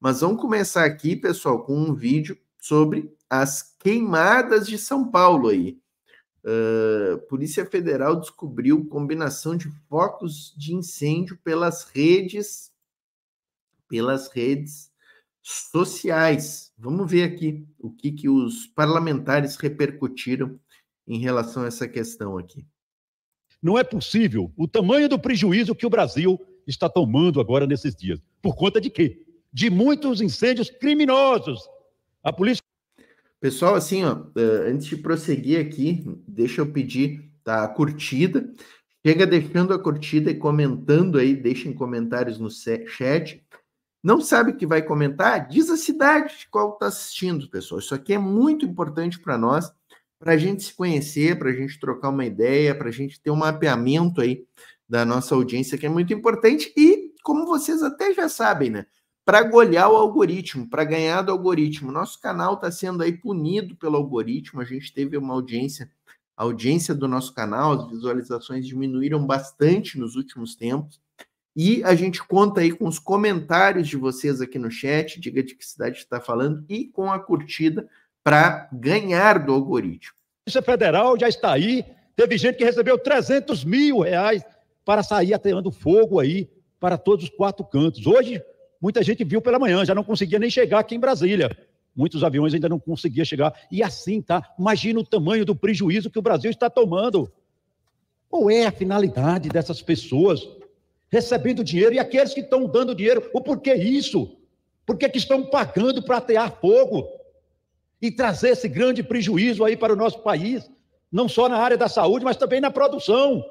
Mas vamos começar aqui, pessoal, com um vídeo sobre as queimadas de São Paulo aí. Uh, Polícia Federal descobriu combinação de focos de incêndio pelas redes, pelas redes sociais. Vamos ver aqui o que, que os parlamentares repercutiram em relação a essa questão aqui. Não é possível o tamanho do prejuízo que o Brasil está tomando agora nesses dias. Por conta de quê? de muitos incêndios criminosos. A polícia. Pessoal, assim, ó, eh, antes de prosseguir aqui, deixa eu pedir tá, a curtida. Chega deixando a curtida e comentando aí, deixem comentários no chat. Não sabe o que vai comentar? Diz a cidade de qual está assistindo, pessoal. Isso aqui é muito importante para nós, para a gente se conhecer, para a gente trocar uma ideia, para a gente ter um mapeamento aí da nossa audiência, que é muito importante. E, como vocês até já sabem, né? para golear o algoritmo, para ganhar do algoritmo. Nosso canal está sendo aí punido pelo algoritmo. A gente teve uma audiência, a audiência do nosso canal, as visualizações diminuíram bastante nos últimos tempos. E a gente conta aí com os comentários de vocês aqui no chat, diga de que cidade está falando, e com a curtida para ganhar do algoritmo. A Polícia Federal já está aí. Teve gente que recebeu 300 mil reais para sair atirando fogo aí para todos os quatro cantos. Hoje Muita gente viu pela manhã, já não conseguia nem chegar aqui em Brasília. Muitos aviões ainda não conseguiam chegar. E assim, tá? Imagina o tamanho do prejuízo que o Brasil está tomando. Qual é a finalidade dessas pessoas recebendo dinheiro e aqueles que estão dando dinheiro? O porquê isso? Por que, que estão pagando para atear fogo e trazer esse grande prejuízo aí para o nosso país? Não só na área da saúde, mas também na produção.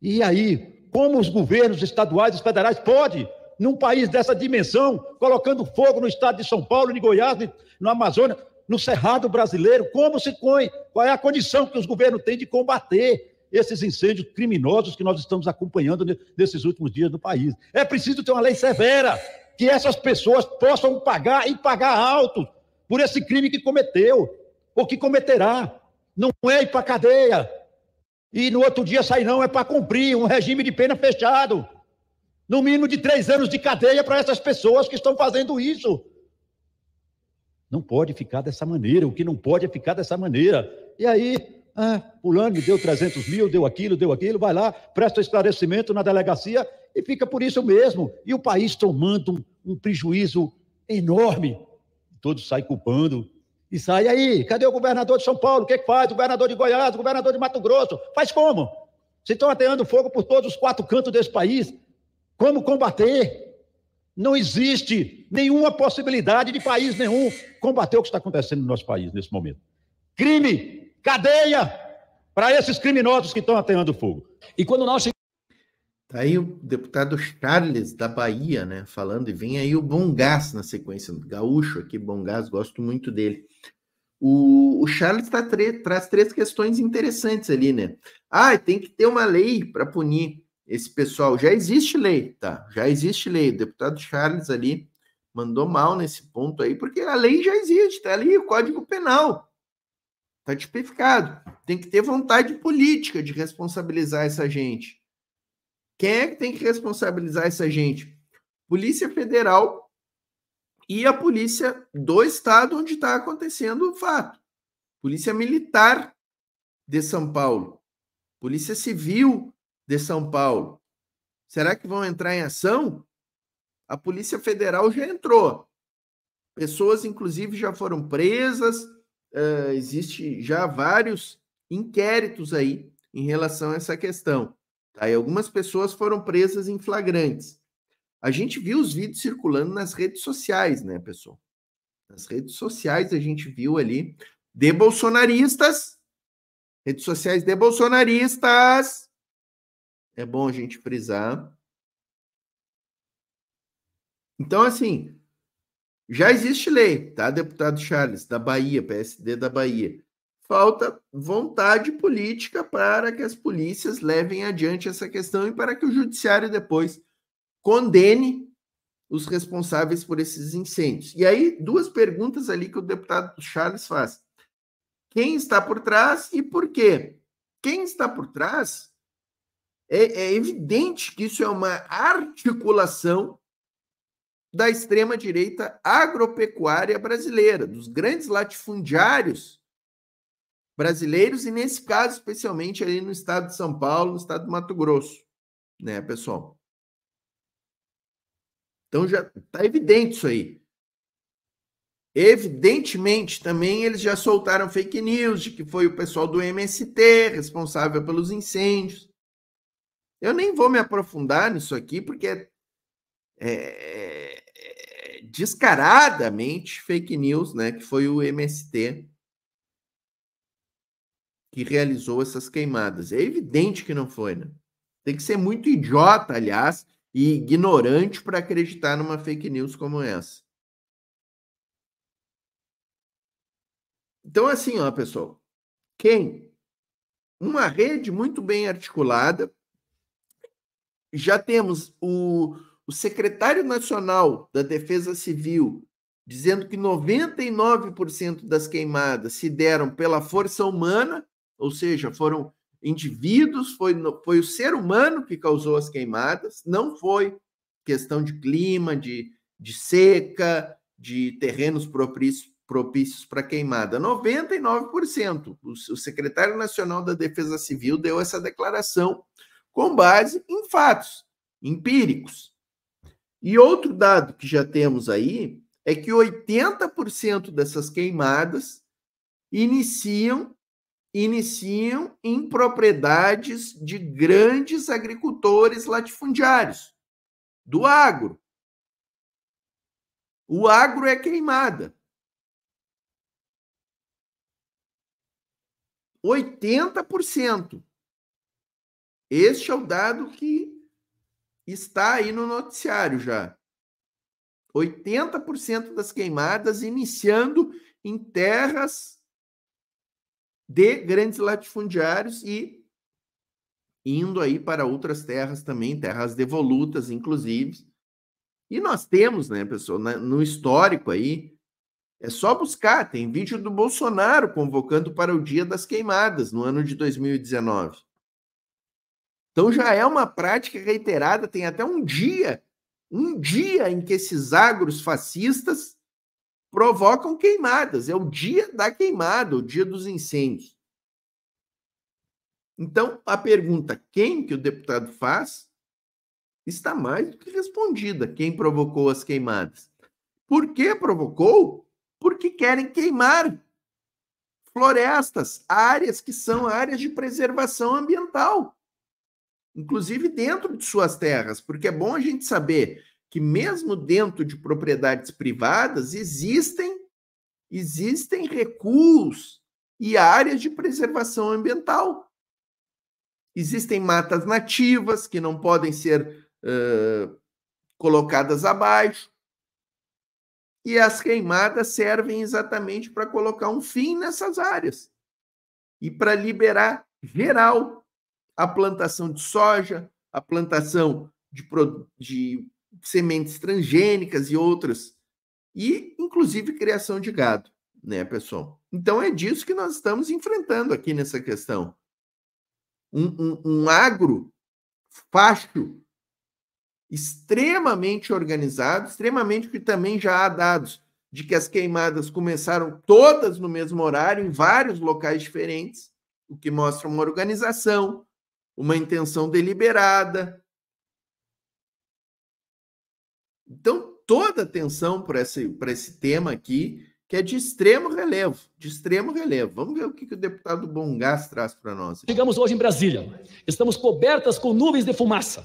E aí, como os governos estaduais e federais podem num país dessa dimensão, colocando fogo no estado de São Paulo, em Goiás, no Amazônia, no Cerrado brasileiro? Como se põe? Qual é a condição que os governos têm de combater esses incêndios criminosos que nós estamos acompanhando nesses últimos dias no país? É preciso ter uma lei severa que essas pessoas possam pagar e pagar alto por esse crime que cometeu ou que cometerá. Não é ir para cadeia. E no outro dia sair não, é para cumprir um regime de pena fechado. No mínimo de três anos de cadeia para essas pessoas que estão fazendo isso. Não pode ficar dessa maneira. O que não pode é ficar dessa maneira. E aí, ah, deu 300 mil, deu aquilo, deu aquilo, vai lá, presta esclarecimento na delegacia e fica por isso mesmo. E o país tomando um, um prejuízo enorme. Todos saem culpando. E sai aí, cadê o governador de São Paulo? O que, é que faz? O governador de Goiás, o governador de Mato Grosso? Faz como? Se estão ateando fogo por todos os quatro cantos desse país, como combater. Não existe nenhuma possibilidade de país nenhum combater o que está acontecendo no nosso país nesse momento. Crime, cadeia para esses criminosos que estão ateando fogo. E quando nós Está aí o deputado Charles da Bahia, né, falando e vem aí o Bongás na sequência, gaúcho aqui, Bongás, gosto muito dele. O, o Charles tá tre traz três questões interessantes ali, né? Ah, tem que ter uma lei para punir esse pessoal já existe lei, tá? Já existe lei. O deputado Charles ali mandou mal nesse ponto aí, porque a lei já existe, tá ali o Código Penal. Tá tipificado. Tem que ter vontade política de responsabilizar essa gente. Quem é que tem que responsabilizar essa gente? Polícia Federal e a polícia do estado onde está acontecendo o fato. Polícia Militar de São Paulo, Polícia Civil de São Paulo. Será que vão entrar em ação? A Polícia Federal já entrou. Pessoas, inclusive, já foram presas. Uh, existe já vários inquéritos aí em relação a essa questão. Tá? E algumas pessoas foram presas em flagrantes. A gente viu os vídeos circulando nas redes sociais, né, pessoal? Nas redes sociais a gente viu ali de bolsonaristas, redes sociais de bolsonaristas, é bom a gente frisar. Então, assim, já existe lei, tá, deputado Charles, da Bahia, PSD da Bahia. Falta vontade política para que as polícias levem adiante essa questão e para que o judiciário depois condene os responsáveis por esses incêndios. E aí, duas perguntas ali que o deputado Charles faz. Quem está por trás e por quê? Quem está por trás é, é evidente que isso é uma articulação da extrema-direita agropecuária brasileira, dos grandes latifundiários brasileiros, e nesse caso, especialmente ali no estado de São Paulo, no estado do Mato Grosso, né, pessoal? Então já está evidente isso aí. Evidentemente, também eles já soltaram fake news de que foi o pessoal do MST responsável pelos incêndios. Eu nem vou me aprofundar nisso aqui, porque é, é, é, é descaradamente fake news, né? Que foi o MST que realizou essas queimadas. É evidente que não foi, né? Tem que ser muito idiota, aliás, e ignorante para acreditar numa fake news como essa. Então, assim, ó, pessoal, quem? Uma rede muito bem articulada já temos o, o secretário nacional da Defesa Civil dizendo que 99% das queimadas se deram pela força humana, ou seja, foram indivíduos, foi, foi o ser humano que causou as queimadas, não foi questão de clima, de, de seca, de terrenos propícios propícios para queimada. 99%. O, o secretário nacional da Defesa Civil deu essa declaração com base em fatos empíricos. E outro dado que já temos aí é que 80% dessas queimadas iniciam iniciam em propriedades de grandes agricultores latifundiários do agro. O agro é queimada. 80%. Este é o dado que está aí no noticiário já. 80% das queimadas iniciando em terras de grandes latifundiários e indo aí para outras terras também, terras devolutas, inclusive. E nós temos, né, pessoal, no histórico aí, é só buscar, tem vídeo do Bolsonaro convocando para o Dia das Queimadas no ano de 2019. Então já é uma prática reiterada, tem até um dia, um dia em que esses agros fascistas provocam queimadas, é o dia da queimada, o dia dos incêndios. Então, a pergunta quem que o deputado faz está mais do que respondida, quem provocou as queimadas. Por que provocou? Porque querem queimar florestas, áreas que são áreas de preservação ambiental inclusive dentro de suas terras, porque é bom a gente saber que mesmo dentro de propriedades privadas existem existem recuos e áreas de preservação ambiental. Existem matas nativas que não podem ser uh, colocadas abaixo. E as queimadas servem exatamente para colocar um fim nessas áreas e para liberar geral a plantação de soja, a plantação de, de sementes transgênicas e outras, e inclusive criação de gado, né, pessoal? Então é disso que nós estamos enfrentando aqui nessa questão. Um, um, um agro facho extremamente organizado, extremamente que também já há dados de que as queimadas começaram todas no mesmo horário, em vários locais diferentes, o que mostra uma organização, uma intenção deliberada. Então, toda atenção para esse, esse tema aqui, que é de extremo relevo, de extremo relevo. Vamos ver o que, que o deputado Bongás traz para nós. Chegamos hoje em Brasília. Estamos cobertas com nuvens de fumaça.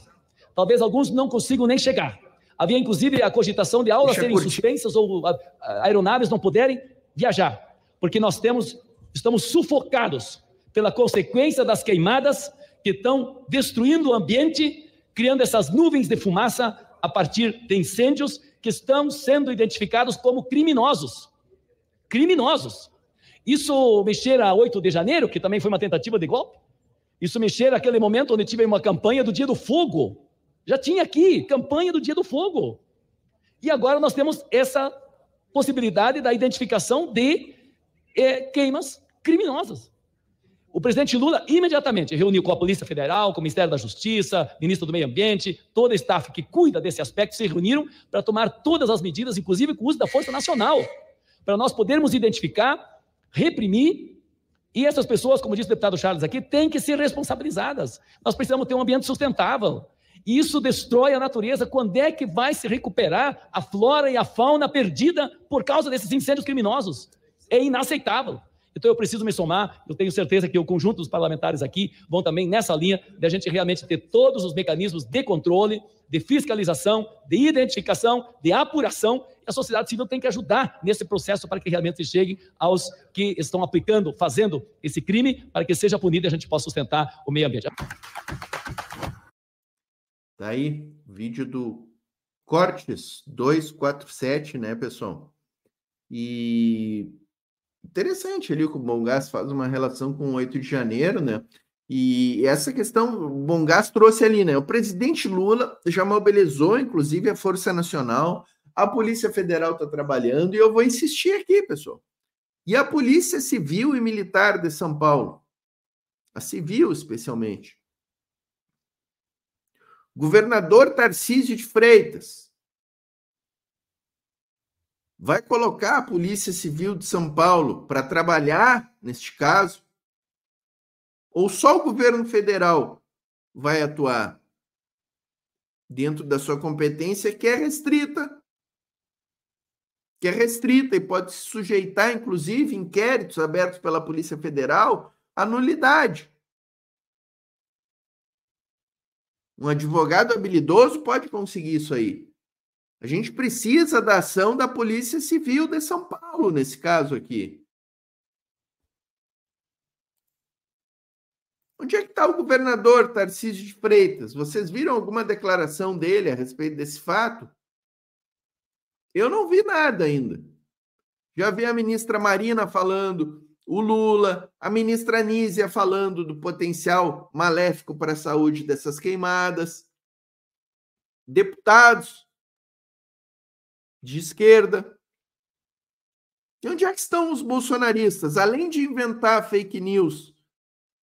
Talvez alguns não consigam nem chegar. Havia, inclusive, a cogitação de aulas Deixa serem curtir. suspensas ou a, ah, a, aeronaves não puderem viajar, porque nós temos, estamos sufocados pela consequência das queimadas que estão destruindo o ambiente, criando essas nuvens de fumaça a partir de incêndios que estão sendo identificados como criminosos. Criminosos. Isso mexer a 8 de janeiro, que também foi uma tentativa de golpe. Isso mexer aquele momento onde tive uma campanha do Dia do Fogo. Já tinha aqui campanha do Dia do Fogo. E agora nós temos essa possibilidade da identificação de é, queimas criminosas. O presidente Lula imediatamente reuniu com a Polícia Federal, com o Ministério da Justiça, ministro do Meio Ambiente, toda a staff que cuida desse aspecto se reuniram para tomar todas as medidas, inclusive com o uso da Força Nacional, para nós podermos identificar, reprimir e essas pessoas, como disse o deputado Charles aqui, têm que ser responsabilizadas. Nós precisamos ter um ambiente sustentável. E isso destrói a natureza. Quando é que vai se recuperar a flora e a fauna perdida por causa desses incêndios criminosos? É inaceitável. Então eu preciso me somar, eu tenho certeza que o conjunto dos parlamentares aqui vão também nessa linha de a gente realmente ter todos os mecanismos de controle, de fiscalização, de identificação, de apuração. E a sociedade civil tem que ajudar nesse processo para que realmente chegue aos que estão aplicando, fazendo esse crime, para que seja punido e a gente possa sustentar o meio ambiente. Daí, tá vídeo do Cortes 247, né, pessoal? E interessante ali que o Bongás faz uma relação com o 8 de janeiro, né? E essa questão, o Bongás trouxe ali, né? O presidente Lula já mobilizou, inclusive, a Força Nacional, a Polícia Federal está trabalhando, e eu vou insistir aqui, pessoal. E a Polícia Civil e Militar de São Paulo, a civil especialmente. Governador Tarcísio de Freitas vai colocar a Polícia Civil de São Paulo para trabalhar neste caso? Ou só o governo federal vai atuar dentro da sua competência que é restrita? Que é restrita e pode se sujeitar, inclusive, inquéritos abertos pela Polícia Federal à nulidade. Um advogado habilidoso pode conseguir isso aí. A gente precisa da ação da Polícia Civil de São Paulo, nesse caso aqui. Onde é que está o governador Tarcísio de Freitas? Vocês viram alguma declaração dele a respeito desse fato? Eu não vi nada ainda. Já vi a ministra Marina falando, o Lula, a ministra Anísia falando do potencial maléfico para a saúde dessas queimadas, deputados de esquerda. E onde é que estão os bolsonaristas? Além de inventar fake news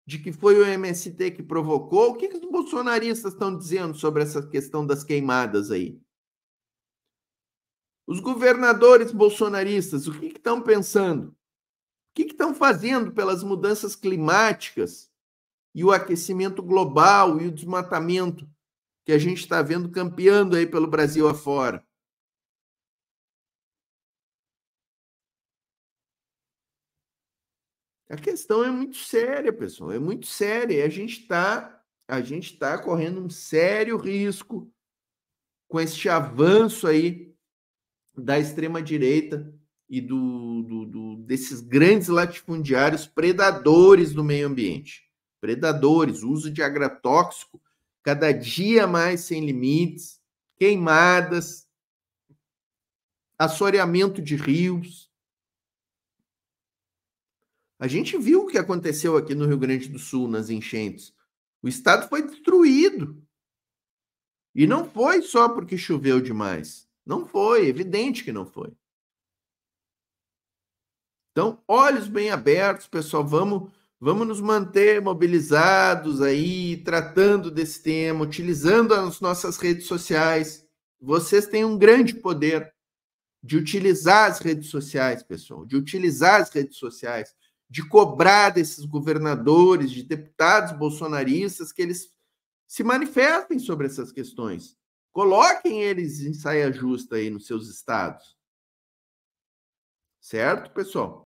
de que foi o MST que provocou, o que, que os bolsonaristas estão dizendo sobre essa questão das queimadas aí? Os governadores bolsonaristas, o que, que estão pensando? O que, que estão fazendo pelas mudanças climáticas e o aquecimento global e o desmatamento que a gente está vendo campeando aí pelo Brasil afora? A questão é muito séria, pessoal, é muito séria. E a gente está a gente tá correndo um sério risco com este avanço aí da extrema direita e do, do, do, desses grandes latifundiários predadores do meio ambiente, predadores, uso de agrotóxico cada dia mais sem limites, queimadas, assoreamento de rios, a gente viu o que aconteceu aqui no Rio Grande do Sul nas enchentes. O estado foi destruído. E não foi só porque choveu demais. Não foi, evidente que não foi. Então, olhos bem abertos, pessoal, vamos vamos nos manter mobilizados aí, tratando desse tema, utilizando as nossas redes sociais. Vocês têm um grande poder de utilizar as redes sociais, pessoal, de utilizar as redes sociais de cobrar desses governadores, de deputados bolsonaristas, que eles se manifestem sobre essas questões. Coloquem eles em saia justa aí nos seus estados. Certo, pessoal?